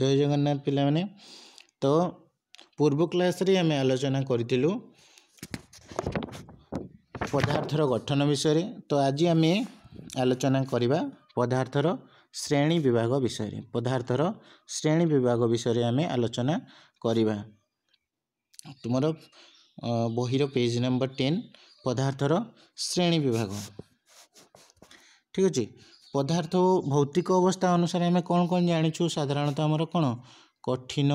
ଜୟ ଜଗନ୍ନାଥ ପିଲାମାନେ ତ ପୂର୍ବ କ୍ଲାସ୍ରେ ଆମେ ଆଲୋଚନା କରିଥିଲୁ ପଦାର୍ଥର ଗଠନ ବିଷୟରେ ତ ଆଜି ଆମେ ଆଲୋଚନା କରିବା ପଦାର୍ଥର ଶ୍ରେଣୀ ବିଭାଗ ବିଷୟରେ ପଦାର୍ଥର ଶ୍ରେଣୀ ବିଭାଗ ବିଷୟରେ ଆମେ ଆଲୋଚନା କରିବା ତୁମର ବହିର ପେଜ୍ ନମ୍ବର ଟେନ୍ ପଦାର୍ଥର ଶ୍ରେଣୀ ବିଭାଗ ଠିକ୍ ଅଛି ପଦାର୍ଥ ଭୌତିକ ଅବସ୍ଥା ଅନୁସାରେ ଆମେ କ'ଣ କ'ଣ ଜାଣିଛୁ ସାଧାରଣତଃ ଆମର କ'ଣ କଠିନ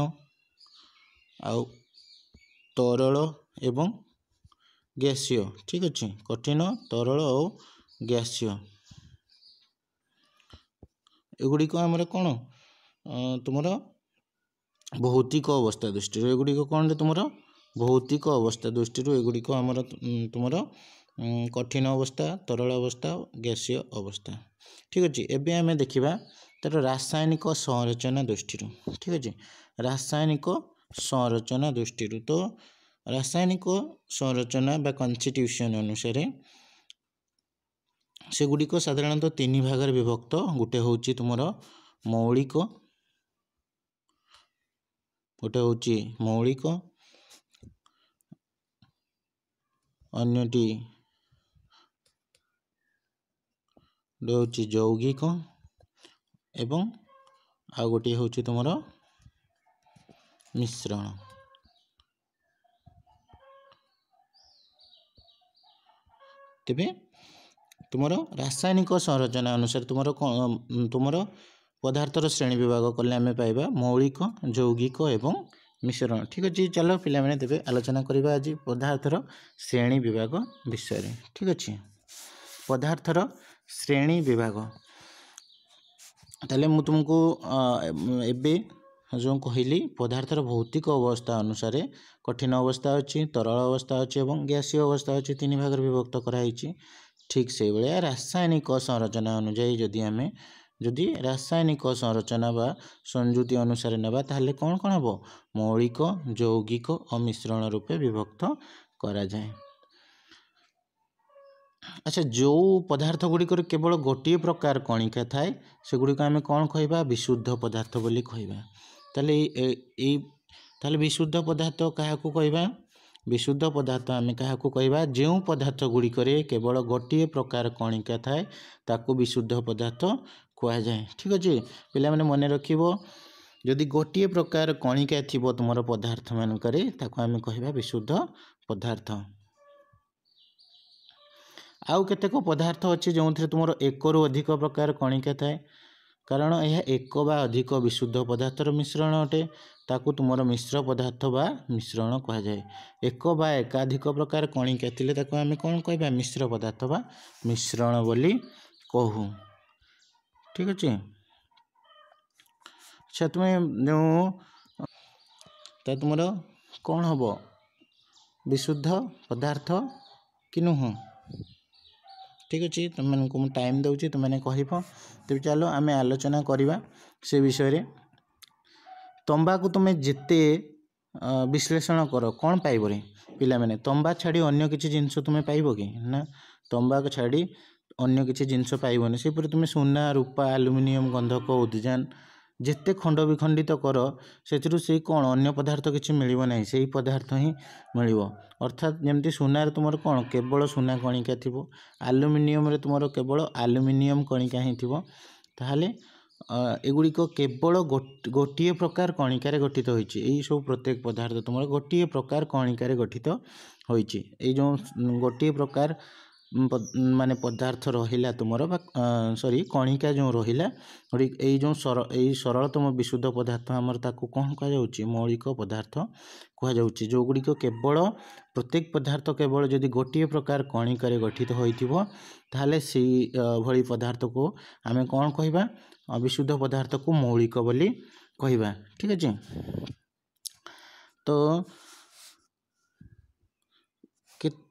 ଆଉ ତରଳ ଏବଂ ଗ୍ୟାସୀୟ ଠିକ୍ ଅଛି କଠିନ ତରଳ ଓ ଗ୍ୟାସୀୟ ଏଗୁଡ଼ିକ ଆମର କ'ଣ ତୁମର ଭୌତିକ ଅବସ୍ଥା ଦୃଷ୍ଟିରୁ ଏଗୁଡ଼ିକ କ'ଣ ତୁମର ଭୌତିକ ଅବସ୍ଥା ଦୃଷ୍ଟିରୁ ଏଗୁଡ଼ିକ ଆମର ତୁମର କଠିନ ଅବସ୍ଥା ତରଳ ଅବସ୍ଥା ଗ୍ୟାସୀୟ ଅବସ୍ଥା ଠିକ୍ ଅଛି ଏବେ ଆମେ ଦେଖିବା ତା'ର ରାସାୟନିକ ସଂରଚନା ଦୃଷ୍ଟିରୁ ଠିକ୍ ଅଛି ରାସାୟନିକ ସଂରଚନା ଦୃଷ୍ଟିରୁ ତ ରାସାୟନିକ ସଂରଚନା ବା କନ୍ଷ୍ଟିଟ୍ୟୁସନ୍ ଅନୁସାରେ ସେଗୁଡ଼ିକ ସାଧାରଣତଃ ତିନି ଭାଗରେ ବିଭକ୍ତ ଗୋଟେ ହେଉଛି ତୁମର ମୌଳିକ ଗୋଟେ ହେଉଛି ମୌଳିକ ଅନ୍ୟଟି ଗୋଟେ ହେଉଛି ଯୌଗିକ ଏବଂ ଆଉ ଗୋଟିଏ ହେଉଛି ତୁମର ମିଶ୍ରଣ ତେବେ ତୁମର ରାସାୟନିକ ସଂରଚନା ଅନୁସାରେ ତୁମର କଣ ତୁମର ପଦାର୍ଥର ଶ୍ରେଣୀ ବିଭାଗ କଲେ ଆମେ ପାଇବା ମୌଳିକ ଯୌଗିକ ଏବଂ ମିଶ୍ରଣ ଠିକ୍ ଅଛି ଚାଲ ପିଲାମାନେ ତେବେ ଆଲୋଚନା କରିବା ଆଜି ପଦାର୍ଥର ଶ୍ରେଣୀ ବିଭାଗ ବିଷୟରେ ଠିକ୍ ଅଛି ପଦାର୍ଥର ଶ୍ରେଣୀ ବିଭାଗ ତାହେଲେ ମୁଁ ତୁମକୁ ଏବେ ଯେଉଁ କହିଲି ପଦାର୍ଥର ଭୌତିକ ଅବସ୍ଥା ଅନୁସାରେ କଠିନ ଅବସ୍ଥା ଅଛି ତରଳ ଅବସ୍ଥା ଅଛି ଏବଂ ଗ୍ୟାସୀୟ ଅବସ୍ଥା ଅଛି ତିନି ଭାଗରେ ବିଭକ୍ତ କରାହେଇଛି ଠିକ୍ ସେଇଭଳିଆ ରାସାୟନିକ ସଂରଚନା ଅନୁଯାୟୀ ଯଦି ଆମେ ଯଦି ରାସାୟନିକ ସଂରଚନା ବା ସଂଯୁକ୍ତି ଅନୁସାରେ ନେବା ତାହେଲେ କ'ଣ କ'ଣ ହେବ ମୌଳିକ ଯୌଗିକ ଓ ମିଶ୍ରଣ ରୂପେ ବିଭକ୍ତ କରାଯାଏ আচ্ছা ଯେଉଁ ପଦାର୍ଥ ଗୁଡ଼ିକର କେବଳ ଗୋଟିଏ ପ୍ରକାର କଣିକା ଥାଏ ସେଗୁଡ଼ିକ ଆମେ କ'ଣ କହିବା ବିଶୁଦ୍ଧ ପଦାର୍ଥ ବୋଲି କହିବା ତାହେଲେ ଏଇ ତାହେଲେ ବିଶୁଦ୍ଧ ପଦାର୍ଥ କାହାକୁ କହିବା ବିଶୁଦ୍ଧ ପଦାର୍ଥ ଆମେ କାହାକୁ କହିବା ଯେଉଁ ପଦାର୍ଥ ଗୁଡ଼ିକରେ କେବଳ ଗୋଟିଏ ପ୍ରକାର କଣିକା ଥାଏ ତାକୁ ବିଶୁଦ୍ଧ ପଦାର୍ଥ କୁହାଯାଏ ଠିକ୍ ଅଛି ପିଲାମାନେ ମନେ ରଖିବ ଯଦି ଗୋଟିଏ ପ୍ରକାର କଣିକା ଥିବ ତୁମର ପଦାର୍ଥମାନଙ୍କରେ ତାକୁ ଆମେ କହିବା ବିଶୁଦ୍ଧ ପଦାର୍ଥ ଆଉ କେତେକ ପଦାର୍ଥ ଅଛି ଯେଉଁଥିରେ ତୁମର ଏକରୁ ଅଧିକ ପ୍ରକାର କଣିକା ଥାଏ କାରଣ ଏହା ଏକ ବା ଅଧିକ ବିଶୁଦ୍ଧ ପଦାର୍ଥର ମିଶ୍ରଣ ଅଟେ ତାକୁ ତୁମର ମିଶ୍ର ପଦାର୍ଥ ବା ମିଶ୍ରଣ କୁହାଯାଏ ଏକ ବା ଏକାଧିକ ପ୍ରକାର କଣିକା ଥିଲେ ତାକୁ ଆମେ କ'ଣ କହିବା ମିଶ୍ର ପଦାର୍ଥ ବା ମିଶ୍ରଣ ବୋଲି କହୁ ଠିକ ଅଛି ସେ ତୁମେ ଯେଉଁ ତା ତୁମର କ'ଣ ହେବ ବିଶୁଦ୍ଧ ପଦାର୍ଥ କି ନୁହଁ ঠিক ଅଛି ତୁମମାନଙ୍କୁ ମୁଁ ଟାଇମ୍ ଦେଉଛି ତୁମେ କହିବ ତେବେ ଚାଲ ଆମେ ଆଲୋଚନା କରିବା ସେ ବିଷୟରେ ତମ୍ବାକୁ ତୁମେ ଯେତେ ବିଶ୍ଳେଷଣ କର କ'ଣ ପାଇବନି ପିଲାମାନେ ତମ୍ବା ଛାଡ଼ି ଅନ୍ୟ କିଛି ଜିନିଷ ତୁମେ ପାଇବ କି ନା ତମ୍ବାକୁ ଛାଡ଼ି ଅନ୍ୟ କିଛି ଜିନିଷ ପାଇବନି ସେହିପରି ତୁମେ ସୁନା ରୂପା ଆଲୁମିନିୟମ୍ ଗନ୍ଧକ ଉଦ୍ଜାନ ଯେତେ ଖଣ୍ଡ ବିଖଣ୍ଡିତ କର ସେଥିରୁ ସେଇ କ'ଣ ଅନ୍ୟ ପଦାର୍ଥ କିଛି ମିଳିବ ନାହିଁ ସେଇ ପଦାର୍ଥ ହିଁ ମିଳିବ ଅର୍ଥାତ୍ ଯେମିତି ସୁନାରେ ତୁମର କ'ଣ କେବଳ ସୁନା କଣିକା ଥିବ ଆଲୁମିନିୟମରେ ତୁମର କେବଳ ଆଲୁମିନିୟମ କଣିକା ହିଁ ଥିବ ତାହେଲେ ଏଗୁଡ଼ିକ କେବଳ ଗୋଟିଏ ପ୍ରକାର କଣିକାରେ ଗଠିତ ହୋଇଛି ଏହିସବୁ ପ୍ରତ୍ୟେକ ପଦାର୍ଥ ତୁମର ଗୋଟିଏ ପ୍ରକାର କଣିକାରେ ଗଠିତ ହୋଇଛି ଏଇ ଯେଉଁ ଗୋଟିଏ ପ୍ରକାର ମାନେ ପଦାର୍ଥ ରହିଲା ତୁମର ବା ସରି କଣିକା ଯେଉଁ ରହିଲା ଏଇ ଯେଉଁ ସର ଏଇ ସରଳତମ ବିଶୁଦ୍ଧ ପଦାର୍ଥ ଆମର ତାକୁ କ'ଣ କୁହାଯାଉଛି ମୌଳିକ ପଦାର୍ଥ କୁହାଯାଉଛି ଯେଉଁଗୁଡ଼ିକ କେବଳ ପ୍ରତ୍ୟେକ ପଦାର୍ଥ କେବଳ ଯଦି ଗୋଟିଏ ପ୍ରକାର କଣିକାରେ ଗଠିତ ହୋଇଥିବ ତାହେଲେ ସେଇ ଭଳି ପଦାର୍ଥକୁ ଆମେ କ'ଣ କହିବା ବିଶୁଦ୍ଧ ପଦାର୍ଥକୁ ମୌଳିକ ବୋଲି କହିବା ଠିକ୍ ଅଛି ତ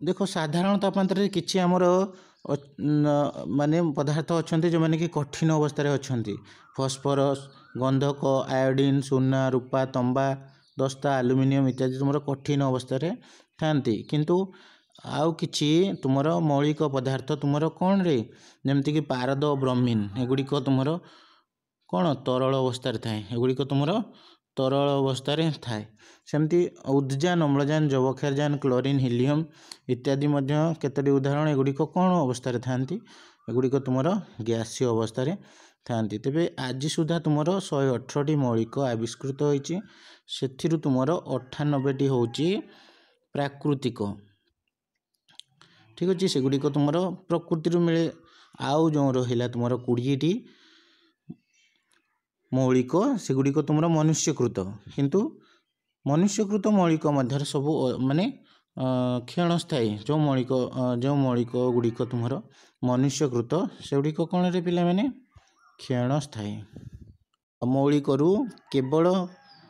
ଦେଖ ସାଧାରଣ ତାପମାତ୍ରାରେ କିଛି ଆମର ମାନେ ପଦାର୍ଥ ଅଛନ୍ତି ଯେଉଁମାନେ କି କଠିନ ଅବସ୍ଥାରେ ଅଛନ୍ତି ଫସଫରସ୍ ଗନ୍ଧକ ଆୟୋଡ଼ିନ୍ ସୁନା ରୂପା ତମ୍ବା ଦସ୍ତା ଆଲୁମିନିୟମ୍ ଇତ୍ୟାଦି ତୁମର କଠିନ ଅବସ୍ଥାରେ ଥାଆନ୍ତି କିନ୍ତୁ ଆଉ କିଛି ତୁମର ମୌଳିକ ପଦାର୍ଥ ତୁମର କ'ଣରେ ଯେମିତିକି ପାରଦ ବ୍ରହ୍ମିନ୍ ଏଗୁଡ଼ିକ ତୁମର କ'ଣ ତରଳ ଅବସ୍ଥାରେ ଥାଏ ଏଗୁଡ଼ିକ ତୁମର ତରଳ ଅବସ୍ଥାରେ ଥାଏ ସେମିତି ଉଦ୍ଜାନ ଅମ୍ଳଜାନ ଯବକ୍ଷାରଜାନ କ୍ଲୋରିନ୍ ହିଲିୟମ୍ ଇତ୍ୟାଦି ମଧ୍ୟ କେତୋଟି ଉଦାହରଣ ଏଗୁଡ଼ିକ କ'ଣ ଅବସ୍ଥାରେ ଥାଆନ୍ତି ଏଗୁଡ଼ିକ ତୁମର ଗ୍ୟାସୀୟ ଅବସ୍ଥାରେ ଥାଆନ୍ତି ତେବେ ଆଜି ସୁଦ୍ଧା ତୁମର ଶହେ ଅଠରଟି ମୌଳିକ ଆବିଷ୍କୃତ ହୋଇଛି ସେଥିରୁ ତୁମର ଅଠାନବେଟି ହେଉଛି ପ୍ରାକୃତିକ ଠିକ୍ ଅଛି ସେଗୁଡ଼ିକ ତୁମର ପ୍ରକୃତିରୁ ମିଳେ ଆଉ ଯେଉଁ ରହିଲା ତୁମର କୋଡ଼ିଏଟି ମୌଳିକ ସେଗୁଡ଼ିକ ତୁମର ମନୁଷ୍ୟକୃତ କିନ୍ତୁ ମନୁଷ୍ୟକୃତ ମୌଳିକ ମଧ୍ୟରେ ସବୁ ମାନେ କ୍ଷଣସ୍ଥାୟୀ ଯେଉଁ ମୌଳିକ ଯେଉଁ ମୌଳିକ ଗୁଡ଼ିକ ତୁମର ମନୁଷ୍ୟକୃତ ସେଗୁଡ଼ିକ କ'ଣରେ ପିଲାମାନେ କ୍ଷଣସ୍ଥାୟୀ ମୌଳିକରୁ କେବଳ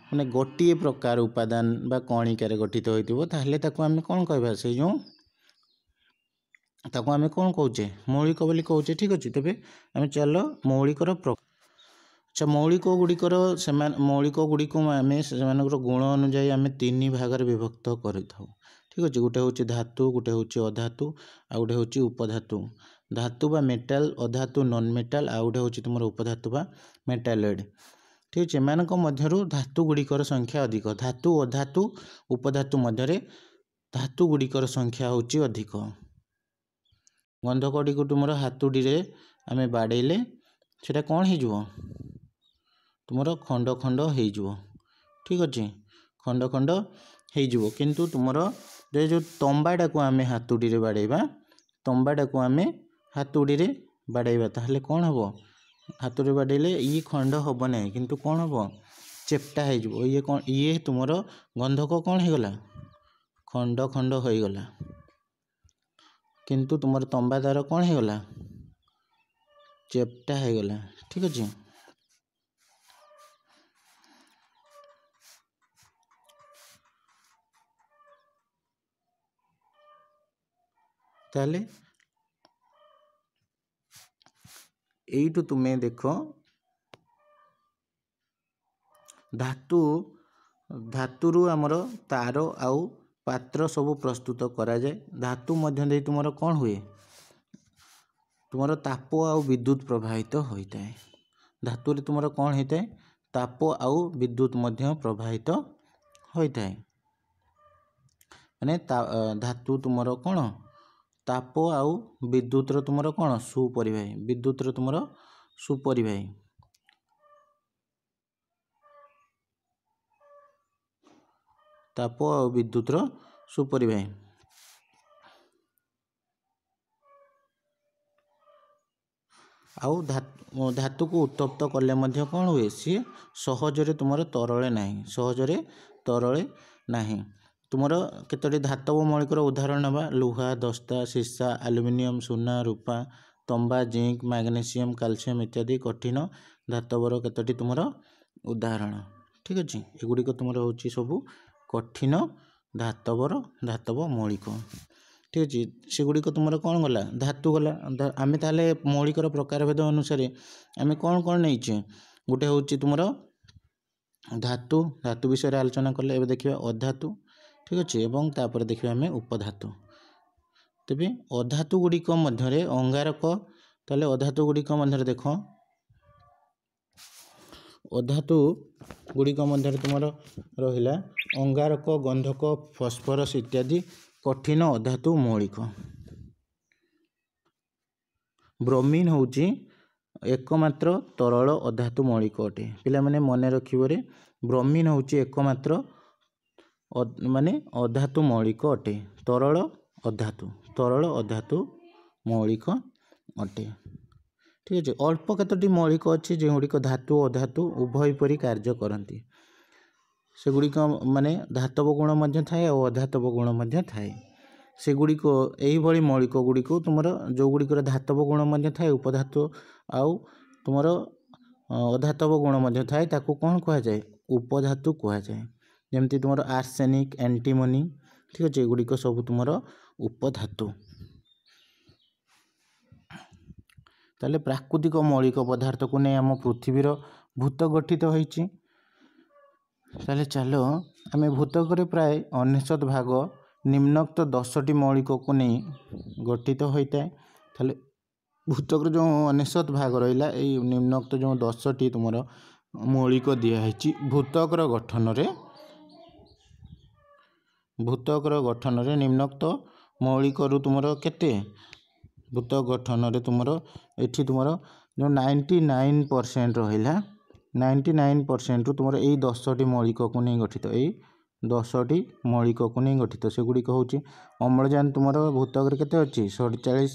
ମାନେ ଗୋଟିଏ ପ୍ରକାର ଉପାଦାନ ବା କଣିକାରେ ଗଠିତ ହୋଇଥିବ ତାହେଲେ ତାକୁ ଆମେ କ'ଣ କହିବା ସେ ଯେଉଁ ତାକୁ ଆମେ କ'ଣ କହୁଛେ ମୌଳିକ ବୋଲି କହୁଛେ ଠିକ୍ ଅଛି ତେବେ ଆମେ ଚାଲ ମୌଳିକର ପ୍ର ଆଚ୍ଛା ମୌଳିକ ଗୁଡ଼ିକର ସେମାନେ ମୌଳିକ ଗୁଡ଼ିକୁ ଆମେ ସେମାନଙ୍କର ଗୁଣ ଅନୁଯାୟୀ ଆମେ ତିନି ଭାଗରେ ବିଭକ୍ତ କରିଥାଉ ଠିକ୍ ଅଛି ଗୋଟେ ହେଉଛି ଧାତୁ ଗୋଟେ ହେଉଛି ଅଧାତୁ ଆଉ ଗୋଟେ ହେଉଛି ଉପଧାତୁ ଧାତୁ ବା ମେଟାଲ ଅଧାତୁ ନନ୍ ମେଟାଲ ଆଉ ଗୋଟେ ହେଉଛି ତୁମର ଉପଧାତୁ ବା ମେଟାଲଏଡ୍ ଠିକ୍ ଅଛି ଏମାନଙ୍କ ମଧ୍ୟରୁ ଧାତୁ ଗୁଡ଼ିକର ସଂଖ୍ୟା ଅଧିକ ଧାତୁ ଅଧାତୁ ଉପଧାତୁ ମଧ୍ୟରେ ଧାତୁ ଗୁଡ଼ିକର ସଂଖ୍ୟା ହେଉଛି ଅଧିକ ଗନ୍ଧକଟିକୁ ତୁମର ହାତୁଡ଼ିରେ ଆମେ ବାଡ଼େଇଲେ ସେଇଟା କ'ଣ ହେଇଯିବ ତୁମର ଖଣ୍ଡ ଖଣ୍ଡ ହେଇଯିବ ଠିକ୍ ଅଛି ଖଣ୍ଡ ଖଣ୍ଡ ହେଇଯିବ କିନ୍ତୁ ତୁମର ଯେ ଯେଉଁ ତମ୍ବାଟାକୁ ଆମେ ହାତୁଡ଼ିରେ ବାଡ଼େଇବା ତମ୍ବାଟାକୁ ଆମେ ହାତୁଡ଼ିରେ ବାଡ଼େଇବା ତାହେଲେ କ'ଣ ହେବ ହାତୁଡ଼ି ବାଡ଼େଇଲେ ଇଏ ଖଣ୍ଡ ହେବ ନାହିଁ କିନ୍ତୁ କ'ଣ ହେବ ଚେପ୍ଟା ହେଇଯିବ ଇଏ କ'ଣ ଇଏ ତୁମର ଗନ୍ଧକ କ'ଣ ହେଇଗଲା ଖଣ୍ଡ ଖଣ୍ଡ ହୋଇଗଲା କିନ୍ତୁ ତୁମର ତମ୍ବା ଦ୍ୱାରା କ'ଣ ହେଇଗଲା ଚେପ୍ଟା ହେଇଗଲା ଠିକ୍ ଅଛି ତାହେଲେ ଏଇଠୁ ତୁମେ ଦେଖ ଧାତୁ ଧାତୁରୁ ଆମର ତାର ଆଉ ପାତ୍ର ସବୁ ପ୍ରସ୍ତୁତ କରାଯାଏ ଧାତୁ ମଧ୍ୟ ଦେଇ ତୁମର କ'ଣ ହୁଏ ତୁମର ତାପ ଆଉ ବିଦ୍ୟୁତ ପ୍ରବାହିତ ହୋଇଥାଏ ଧାତୁରେ ତୁମର କ'ଣ ହୋଇଥାଏ ତାପ ଆଉ ବିଦ୍ୟୁତ ମଧ୍ୟ ପ୍ରବାହିତ ହୋଇଥାଏ ମାନେ ଧାତୁ ତୁମର କ'ଣ ତାପ ଆଉ ବିଦ୍ୟୁତର ତୁମର କ'ଣ ସୁପରିବାହୀ ବିଦ୍ୟୁତର ତୁମର ସୁପରିବାହୀ ତାପ ଆଉ ବିଦ୍ୟୁତର ସୁପରିବାହୀ ଆଉ ଧାତୁକୁ ଉତ୍ତପ୍ତ କଲେ ମଧ୍ୟ କ'ଣ ହୁଏ ସିଏ ସହଜରେ ତୁମର ତରଳେ ନାହିଁ ସହଜରେ ତରଳେ ନାହିଁ ତୁମର କେତୋଟି ଧାତବ ମୌଳିକର ଉଦାହରଣ ନେବା ଲୁହା ଦସ୍ତା ସୀସା ଆଲୁମିନିୟମ ସୁନା ରୂପା ତମ୍ବା ଜିଙ୍କ ମାଗ୍ନେସିୟମ କାଲସିୟମ ଇତ୍ୟାଦି କଠିନ ଧାତବର କେତୋଟି ତୁମର ଉଦାହରଣ ଠିକ୍ ଅଛି ଏଗୁଡ଼ିକ ତୁମର ହେଉଛି ସବୁ କଠିନ ଧାତବର ଧାତବ ମୌଳିକ ଠିକ୍ ଅଛି ସେଗୁଡ଼ିକ ତୁମର କ'ଣ ଗଲା ଧାତୁ ଗଲା ଆମେ ତାହେଲେ ମୌଳିକର ପ୍ରକାରଭେଦ ଅନୁସାରେ ଆମେ କ'ଣ କ'ଣ ନେଇଛେ ଗୋଟେ ହେଉଛି ତୁମର ଧାତୁ ଧାତୁ ବିଷୟରେ ଆଲୋଚନା କଲେ ଏବେ ଦେଖିବା ଅଧାତୁ ଠିକ୍ ଅଛି ଏବଂ ତାପରେ ଦେଖିବା ଆମେ ଉପଧାତୁ ତେବେ ଅଧାତୁ ଗୁଡ଼ିକ ମଧ୍ୟରେ ଅଙ୍ଗାରକ ତାହେଲେ ଅଧାତୁ ଗୁଡ଼ିକ ମଧ୍ୟରେ ଦେଖ ଅଧାତୁ ଗୁଡ଼ିକ ମଧ୍ୟରେ ତୁମର ରହିଲା ଅଙ୍ଗାରକ ଗନ୍ଧକ ଫସ୍ଫରସ୍ ଇତ୍ୟାଦି କଠିନ ଅଧାତୁ ମୌଳିକ ବ୍ରମିନ୍ ହେଉଛି ଏକମାତ୍ର ତରଳ ଅଧାତୁ ମୌଳିକ ଅଟେ ପିଲାମାନେ ମନେ ରଖିବରେ ବ୍ରମିନ୍ ହେଉଛି ଏକମାତ୍ର ମାନେ ଅଧାତୁ ମୌଳିକ ଅଟେ ତରଳ ଅଧାତୁ ତରଳ ଅଧାତୁ ମୌଳିକ ଅଟେ ଠିକ୍ ଅଛି ଅଳ୍ପ କେତୋଟି ମୌଳିକ ଅଛି ଯେଉଁଗୁଡ଼ିକ ଧାତୁ ଅଧାତୁ ଉଭୟ ପରି କାର୍ଯ୍ୟ କରନ୍ତି ସେଗୁଡ଼ିକ ମାନେ ଧାତବ ଗୁଣ ମଧ୍ୟ ଥାଏ ଆଉ ଅଧାତବ ଗୁଣ ମଧ୍ୟ ଥାଏ ସେଗୁଡ଼ିକ ଏହିଭଳି ମୌଳିକ ଗୁଡ଼ିକୁ ତୁମର ଯେଉଁଗୁଡ଼ିକର ଧାତବ ଗୁଣ ମଧ୍ୟ ଥାଏ ଉପଧାତୁ ଆଉ ତୁମର ଅଧାତବ ଗୁଣ ମଧ୍ୟ ଥାଏ ତାକୁ କ'ଣ କୁହାଯାଏ ଉପଧାତୁ କୁହାଯାଏ ଯେମିତି ତୁମର ଆର୍ସେନିକ୍ ଆଣ୍ଟିମନି ଠିକ୍ ଅଛି ଏଗୁଡ଼ିକ ସବୁ ତୁମର ଉପଧାତୁ ତାହେଲେ ପ୍ରାକୃତିକ ମୌଳିକ ପଦାର୍ଥକୁ ନେଇ ଆମ ପୃଥିବୀର ଭୂତ ଗଠିତ ହୋଇଛି ତାହେଲେ ଚାଲ ଆମେ ଭୂତକରେ ପ୍ରାୟ ଅନେଶତ ଭାଗ ନିମ୍ନୋକ୍ତ ଦଶଟି ମୌଳିକକୁ ନେଇ ଗଠିତ ହୋଇଥାଏ ତାହେଲେ ଭୂତକରେ ଯେଉଁ ଅନେଶତ ଭାଗ ରହିଲା ଏଇ ନିମ୍ନୋକ୍ତ ଯେଉଁ ଦଶଟି ତୁମର ମୌଳିକ ଦିଆହେଇଛି ଭୂତକର ଗଠନରେ ଭୂତକର ଗଠନରେ ନିମ୍ନକ୍ତ ମୌଳିକରୁ ତୁମର କେତେ ଭୂତ ଗଠନରେ ତୁମର ଏଠି ତୁମର ଯେଉଁ ନାଇଣ୍ଟି ନାଇନ୍ ପରସେଣ୍ଟ ରହିଲା ନାଇଣ୍ଟି ନାଇନ୍ ପରସେଣ୍ଟରୁ ତୁମର ଏଇ ଦଶଟି ମୌଳିକକୁ ନେଇ ଗଠିତ ଏଇ ଦଶଟି ମୌଳିକକୁ ନେଇ ଗଠିତ ସେଗୁଡ଼ିକ ହେଉଛି ଅମ୍ଳଜାନ ତୁମର ଭୂତକରେ କେତେ ଅଛି ଷଡ଼ଚାଳିଶ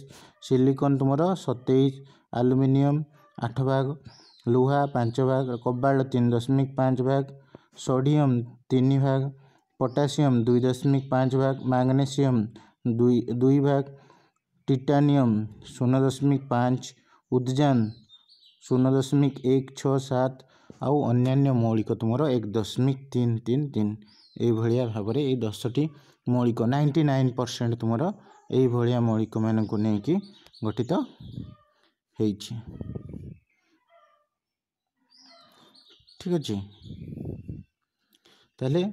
ସିଲିକନ୍ ତୁମର ସତେଇଶ ଆଲୁମିନିୟମ୍ ଆଠ ଭାଗ ଲୁହା ପାଞ୍ଚ ଭାଗ କବାଳ ତିନି ଦଶମିକ ପାଞ୍ଚ ଭାଗ ସୋଡ଼ିୟମ୍ ତିନି ଭାଗ पोटासीयम दुई दशमिक पाँच भाग मैग्नेशियम दुई दुई भाग टीटानियम शून्य दशमिक पाँच उद्जान शून्य दशमिक एक छत आउ अन्न्य मौलिक तुम एक दशमिक तीन तीन तीन यही भाव में ये दस टी मौलिक नाइंटी नाइन परसेंट तुम यही मौलिक मान को लेकिन गठित हो ठीक अच्छे तेल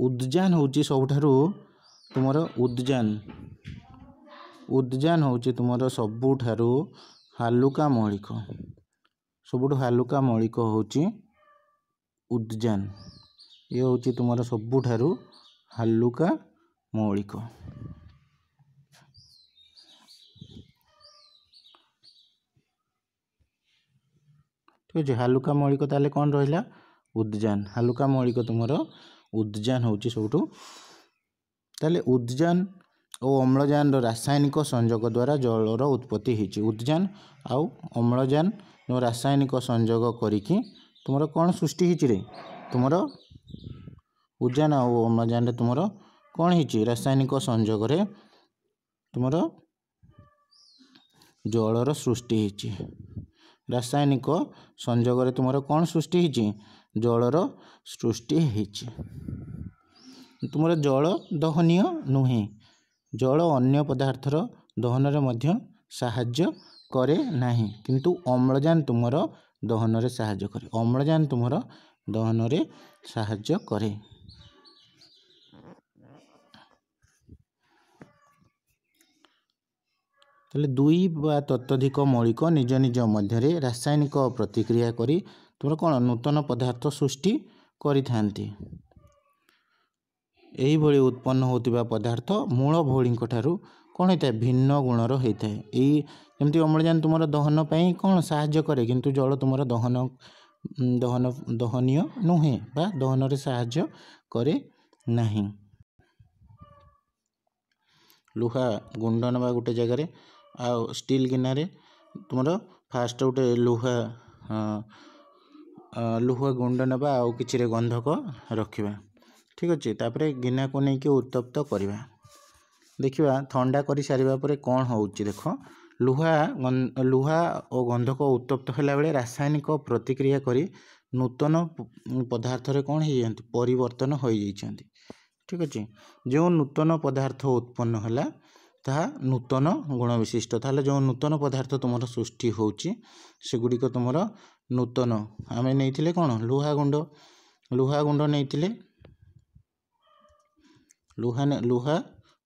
ଉଦ୍ଯାନ ହେଉଛି ସବୁଠାରୁ ତୁମର ଉଦ୍ଯାନ ଉଦ୍ଯାନ ହେଉଛି ତୁମର ସବୁଠାରୁ ହାଲୁକା ମୌଳିକ ସବୁଠୁ ହାଲୁକା ମୌଳିକ ହେଉଛି ଉଦ୍ଯାନ ଇଏ ହେଉଛି ତୁମର ସବୁଠାରୁ ହାଲୁକା ମୌଳିକ ଠିକ୍ ଅଛି ହାଲୁକା ମୌଳିକ ତାହେଲେ କ'ଣ ରହିଲା ଉଦ୍ଯାନ ହାଲୁକା ମୌଳିକ ତୁମର ଉଦ୍ଜାନ ହେଉଛି ସବୁଠୁ ତାହେଲେ ଉଦ୍ଜାନ ଓ ଅମ୍ଳଜାନର ରାସାୟନିକ ସଂଯୋଗ ଦ୍ୱାରା ଜଳର ଉତ୍ପତ୍ତି ହେଇଛି ଉଦ୍ଜାନ ଆଉ ଅମ୍ଳଜାନ ରାସାୟନିକ ସଂଯୋଗ କରିକି ତୁମର କ'ଣ ସୃଷ୍ଟି ହେଇଛି ରେ ତୁମର ଉଦ୍ଜାନ ଆଉ ଅମ୍ଳଜାନରେ ତୁମର କ'ଣ ହେଇଛି ରାସାୟନିକ ସଂଯୋଗରେ ତୁମର ଜଳର ସୃଷ୍ଟି ହେଇଛି ରାସାୟନିକ ସଂଯୋଗରେ ତୁମର କ'ଣ ସୃଷ୍ଟି ହେଇଛି ଜଳର ସୃଷ୍ଟି ହେଇଛି ତୁମର ଜଳ ଦହନୀୟ ନୁହେଁ ଜଳ ଅନ୍ୟ ପଦାର୍ଥର ଦହନରେ ମଧ୍ୟ ସାହାଯ୍ୟ କରେ ନାହିଁ କିନ୍ତୁ ଅମ୍ଳଜାନ ତୁମର ଦହନରେ ସାହାଯ୍ୟ କରେ ଅମ୍ଳଜାନ ତୁମର ଦହନରେ ସାହାଯ୍ୟ କରେ ତାହେଲେ ଦୁଇ ବା ତତ୍ୟଧିକ ମୌଳିକ ନିଜ ନିଜ ମଧ୍ୟରେ ରାସାୟନିକ ପ୍ରତିକ୍ରିୟା କରି ତୁମର କ'ଣ ନୂତନ ପଦାର୍ଥ ସୃଷ୍ଟି କରିଥାନ୍ତି ଏହିଭଳି ଉତ୍ପନ୍ନ ହେଉଥିବା ପଦାର୍ଥ ମୂଳ ଭଉଣୀଙ୍କ ଠାରୁ କ'ଣ ହେଇଥାଏ ଭିନ୍ନ ଗୁଣର ହୋଇଥାଏ ଏଇ ଯେମିତି ଅମ୍ଳଜାନ ତୁମର ଦହନ ପାଇଁ କ'ଣ ସାହାଯ୍ୟ କରେ କିନ୍ତୁ ଜଳ ତୁମର ଦହନ ଦହନ ଦହନୀୟ ନୁହେଁ ବା ଦହନରେ ସାହାଯ୍ୟ କରେ ନାହିଁ ଲୁହା ଗୁଣ୍ଡନ ବା ଗୋଟେ ଜାଗାରେ ଆଉ ଷ୍ଟିଲ୍ ଗିନାରେ ତୁମର ଫାଷ୍ଟ ଗୋଟେ ଲୁହା ଲୁହା ଗୁଣ୍ଡ ନେବା ଆଉ କିଛିରେ ଗନ୍ଧକ ରଖିବା ଠିକ୍ ଅଛି ତା'ପରେ ଗିନାକୁ ନେଇକି ଉତ୍ତପ୍ତ କରିବା ଦେଖିବା ଥଣ୍ଡା କରିସାରିବା ପରେ କ'ଣ ହେଉଛି ଦେଖ ଲୁହା ଲୁହା ଓ ଗନ୍ଧକ ଉତ୍ତପ୍ତ ହେଲାବେଳେ ରାସାୟନିକ ପ୍ରତିକ୍ରିୟା କରି ନୂତନ ପଦାର୍ଥରେ କ'ଣ ହେଇଯାନ୍ତି ପରିବର୍ତ୍ତନ ହୋଇଯାଇଛନ୍ତି ଠିକ୍ ଅଛି ଯେଉଁ ନୂତନ ପଦାର୍ଥ ଉତ୍ପନ୍ନ ହେଲା ତାହା ନୂତନ ଗୁଣ ବିଶିଷ୍ଟ ତାହେଲେ ଯେଉଁ ନୂତନ ପଦାର୍ଥ ତୁମର ସୃଷ୍ଟି ହେଉଛି ସେଗୁଡ଼ିକ ତୁମର ନୂତନ ଆମେ ନେଇଥିଲେ କ'ଣ ଲୁହା ଗୁଣ୍ଡ ଲୁହା ଗୁଣ୍ଡ ନେଇଥିଲେ ଲୁହା ଲୁହା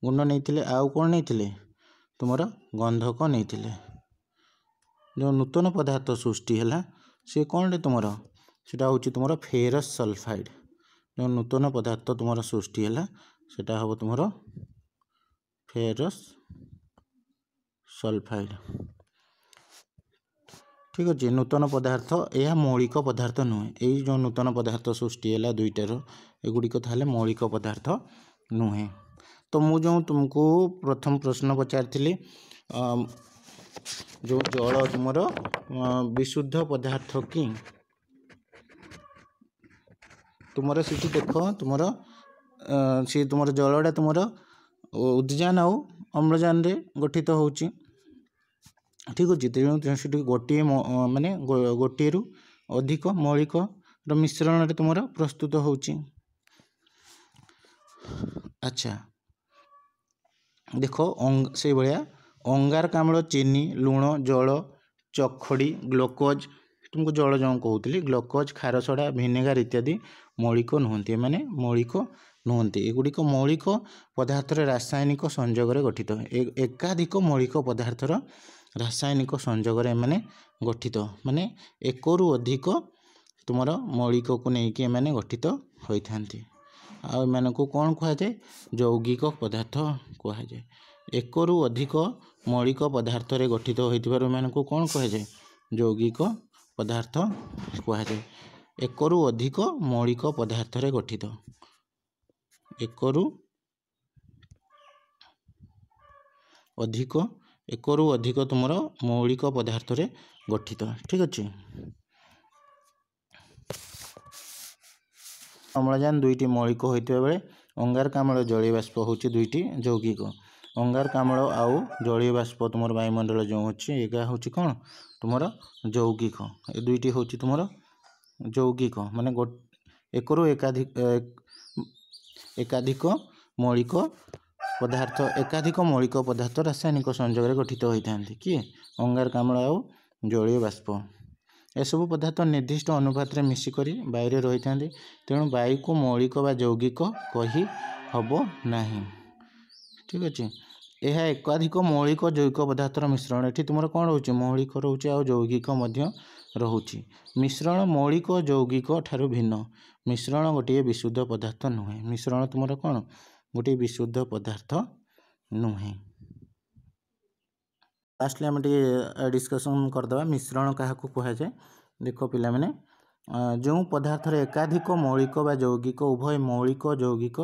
ଗୁଣ୍ଡ ନେଇଥିଲେ ଆଉ କ'ଣ ନେଇଥିଲେ ତୁମର ଗନ୍ଧକ ନେଇଥିଲେ ଯେଉଁ ନୂତନ ପଦାର୍ଥ ସୃଷ୍ଟି ହେଲା ସେ କ'ଣଟା ତୁମର ସେଇଟା ହେଉଛି ତୁମର ଫେରସ୍ ସଲଫାଇଡ଼ ଯେଉଁ ନୂତନ ପଦାର୍ଥ ତୁମର ସୃଷ୍ଟି ହେଲା ସେଇଟା ହେବ ତୁମର फेरस ସଲଫାଇଡ୍ ଠିକ୍ ଅଛି ନୂତନ ପଦାର୍ଥ ଏହା ମୌଳିକ ପଦାର୍ଥ ନୁହେଁ ଏଇ ଯେଉଁ ନୂତନ ପଦାର୍ଥ ସୃଷ୍ଟି ହେଲା ଦୁଇଟାର ଏଗୁଡ଼ିକ ତାହେଲେ ମୌଳିକ ପଦାର୍ଥ ନୁହେଁ ତ ମୁଁ ଯେଉଁ ତୁମକୁ ପ୍ରଥମ ପ୍ରଶ୍ନ ପଚାରିଥିଲି ଯେଉଁ ଜଳ ତୁମର ବିଶୁଦ୍ଧ ପଦାର୍ଥ କି ତୁମର ସେଠି ଦେଖ ତୁମର ସେ ତୁମର ଜଳଟା ତୁମର ଉଦଜାନ ଆଉ ଅମ୍ଳଜାନରେ ଗଠିତ ହେଉଛି ଠିକ ଅଛି ତେଣୁ ସେଠି ଗୋଟିଏ ମାନେ ଗୋଟିଏରୁ ଅଧିକ ମୌଳିକର ମିଶ୍ରଣରେ ତୁମର ପ୍ରସ୍ତୁତ ହେଉଛି ଆଚ୍ଛା ଦେଖ ସେଇଭଳିଆ ଅଙ୍ଗାରକାମ୍ଳ ଚିନି ଲୁଣ ଜଳ ଚଖଡ଼ି ଗ୍ଲୁକୋଜ୍ ତୁମକୁ ଜଳ ଜଙ୍କ କହୁଥିଲି ଗ୍ଲୁକୋଜ୍ ଖାରସଡ଼ା ଭିନେଗାର ଇତ୍ୟାଦି ମୌଳିକ ନୁହନ୍ତି ଏମାନେ ମୌଳିକ ନୁହନ୍ତି ଏଗୁଡ଼ିକ ମୌଳିକ ପଦାର୍ଥର ରାସାୟନିକ ସଂଯୋଗରେ ଗଠିତ ଏକାଧିକ ମୌଳିକ ପଦାର୍ଥର ରାସାୟନିକ ସଂଯୋଗରେ ଏମାନେ ଗଠିତ ମାନେ ଏକରୁ ଅଧିକ ତୁମର ମୌଳିକକୁ ନେଇକି ଏମାନେ ଗଠିତ ହୋଇଥାନ୍ତି ଆଉ ଏମାନଙ୍କୁ କ'ଣ କୁହାଯାଏ ଯୌଗିକ ପଦାର୍ଥ କୁହାଯାଏ ଏକରୁ ଅଧିକ ମୌଳିକ ପଦାର୍ଥରେ ଗଠିତ ହୋଇଥିବାରୁ ଏମାନଙ୍କୁ କ'ଣ କୁହାଯାଏ ଯୌଗିକ ପଦାର୍ଥ କୁହାଯାଏ ଏକରୁ ଅଧିକ ମୌଳିକ ପଦାର୍ଥରେ ଗଠିତ ଏକରୁ ଅଧିକ ଏକରୁ ଅଧିକ ତୁମର ମୌଳିକ ପଦାର୍ଥରେ ଗଠିତ ଠିକ୍ ଅଛି ଅମ୍ଳଜାନ ଦୁଇଟି ମୌଳିକ ହୋଇଥିବା ବେଳେ ଅଙ୍ଗାରକାମ୍ଳ ଜଳୀୟବାଷ୍ପ ହେଉଛି ଦୁଇଟି ଯୌଗିକ ଅଙ୍ଗାରକାମ୍ଳ ଆଉ ଜଳୀୟ ବାଷ୍ପ ତୁମର ବାୟୁମଣ୍ଡଳ ଯେଉଁ ଅଛି ଏଇଟା ହେଉଛି କ'ଣ ତୁମର ଯୌଗିକ ଏ ଦୁଇଟି ହେଉଛି ତୁମର ଯୌଗିକ ମାନେ ଏକରୁ ଏକାଧିକ ଏକାଧିକ ମୌଳିକ ପଦାର୍ଥ ଏକାଧିକ ମୌଳିକ ପଦାର୍ଥ ରାସାୟନିକ ସଂଯୋଗରେ ଗଠିତ ହୋଇଥାନ୍ତି କିଏ ଅଙ୍ଗାରକାମ୍ଳ ଆଉ ଜଳୀୟ ବାଷ୍ପ ଏସବୁ ପଦାର୍ଥ ନିର୍ଦ୍ଦିଷ୍ଟ ଅନୁପାତରେ ମିଶିକରି ବାୟୁରେ ରହିଥାନ୍ତି ତେଣୁ ବାୟୁକୁ ମୌଳିକ ବା ଯୌଗିକ କହି ହେବ ନାହିଁ ଠିକ୍ ଅଛି ଏହା ଏକାଧିକ ମୌଳିକ ଯୌଗିକ ପଦାର୍ଥର ମିଶ୍ରଣ ଏଠି ତୁମର କ'ଣ ରହୁଛି ମୌଳିକ ରହୁଛି ଆଉ ଯୌଗିକ ମଧ୍ୟ ରହୁଛି ମିଶ୍ରଣ ମୌଳିକ ଯୌଗିକ ଠାରୁ ଭିନ୍ନ ମିଶ୍ରଣ ଗୋଟିଏ ବିଶୁଦ୍ଧ ପଦାର୍ଥ ନୁହେଁ ମିଶ୍ରଣ ତୁମର କ'ଣ ଗୋଟିଏ ବିଶୁଦ୍ଧ ପଦାର୍ଥ ନୁହେଁ ଲାଷ୍ଟଲି ଆମେ ଟିକେ ଡିସ୍କସନ୍ କରିଦେବା ମିଶ୍ରଣ କାହାକୁ କୁହାଯାଏ ଦେଖ ପିଲାମାନେ ଯେଉଁ ପଦାର୍ଥରେ ଏକାଧିକ ମୌଳିକ ବା ଯୌଗିକ ଉଭୟ ମୌଳିକ ଯୌଗିକ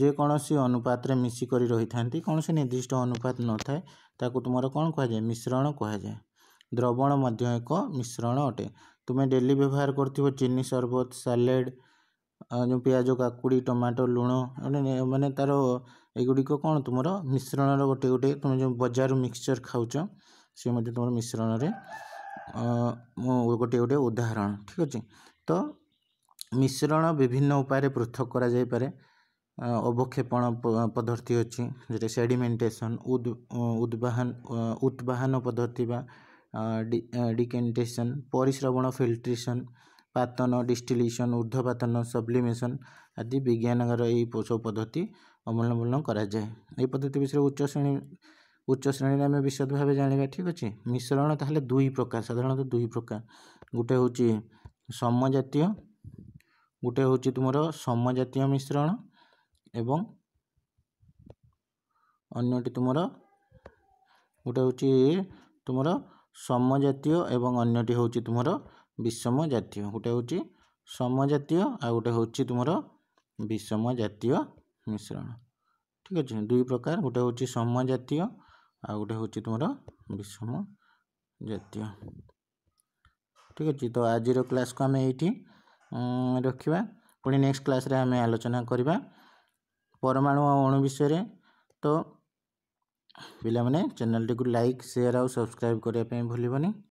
ଯେକୌଣସି ଅନୁପାତରେ ମିଶିକରି ରହିଥାନ୍ତି କୌଣସି ନିର୍ଦ୍ଦିଷ୍ଟ ଅନୁପାତ ନଥାଏ ତାକୁ ତୁମର କ'ଣ କୁହାଯାଏ ମିଶ୍ରଣ କୁହାଯାଏ ଦ୍ରବଣ ମଧ୍ୟ ଏକ ମିଶ୍ରଣ ଅଟେ ତୁମେ ଡେଲି ବ୍ୟବହାର କରୁଥିବ ଚିନି ସରବତ ସାଲାଡ଼ ଯେଉଁ ପିଆଜ କାକୁଡ଼ି ଟମାଟୋ ଲୁଣ ମାନେ ମାନେ ତା'ର ଏଗୁଡ଼ିକ କ'ଣ ତୁମର ମିଶ୍ରଣର ଗୋଟେ ଗୋଟେ ତୁମେ ଯେଉଁ ବଜାରରୁ ମିକ୍ସଚର୍ ଖାଉଛ ସେ ମଧ୍ୟ ତୁମର ମିଶ୍ରଣରେ ଗୋଟିଏ ଗୋଟିଏ ଉଦାହରଣ ଠିକ୍ ଅଛି ତ ମିଶ୍ରଣ ବିଭିନ୍ନ ଉପାୟରେ ପୃଥକ କରାଯାଇପାରେ ଅବକ୍ଷେପଣ ପଦ୍ଧତି ଅଛି ଯେଉଁଟା ସେଡ଼ିମେଣ୍ଟେସନ୍ ଉଦ୍ବାହନ ଉଦ୍ବାହନ ପଦ୍ଧତି ବା ଡିକେଣ୍ଟେସନ୍ ପରିସ୍ରବଣ ଫିଲ୍ଟ୍ରେସନ୍ ପାତନ ଡିଷ୍ଟିଲେସନ୍ ଉର୍ଦ୍ଧ୍ୱପାତନ ସବ୍ଲିମେସନ୍ ଆଦି ବିଜ୍ଞାନର ଏହି ସବୁ ପଦ୍ଧତି ଅବଲମ୍ବନ କରାଯାଏ ଏହି ପଦ୍ଧତି ବିଷୟରେ ଉଚ୍ଚ ଶ୍ରେଣୀ ଉଚ୍ଚ ଶ୍ରେଣୀରେ ଆମେ ବିଶଦ ଭାବେ ଜାଣିବା ଠିକ୍ ଅଛି ମିଶ୍ରଣ ତାହେଲେ ଦୁଇ ପ୍ରକାର ସାଧାରଣତଃ ଦୁଇ ପ୍ରକାର ଗୋଟେ ହେଉଛି ସମଜାତୀୟ ଗୋଟେ ହେଉଛି ତୁମର ସମଜାତୀୟ ମିଶ୍ରଣ ଏବଂ ଅନ୍ୟଟି ତୁମର ଗୋଟେ ହେଉଛି ତୁମର ସମଜାତୀୟ ଏବଂ ଅନ୍ୟଟି ହେଉଛି ତୁମର ବିଷମ ଜାତୀୟ ଗୋଟେ ହେଉଛି ସମଜାତୀୟ ଆଉ ଗୋଟେ ହେଉଛି ତୁମର ବିଷମ ଜାତୀୟ ମିଶ୍ରଣ ଠିକ୍ ଅଛି ଦୁଇ ପ୍ରକାର ଗୋଟେ ହେଉଛି ସମଜାତୀୟ ଆଉ ଗୋଟେ ହେଉଛି ତୁମର ବିଷମ ଜାତୀୟ ଠିକ୍ ଅଛି ତ ଆଜିର କ୍ଲାସ୍କୁ ଆମେ ଏଇଠି ରଖିବା ପୁଣି ନେକ୍ସଟ କ୍ଲାସ୍ରେ ଆମେ ଆଲୋଚନା କରିବା ପରମାଣୁ ଆଉ ଅଣୁ ବିଷୟରେ ତ ପିଲାମାନେ ଚ୍ୟାନେଲ୍ଟିକୁ ଲାଇକ୍ ସେୟାର୍ ଆଉ ସବସ୍କ୍ରାଇବ୍ କରିବା ପାଇଁ ଭୁଲିବନି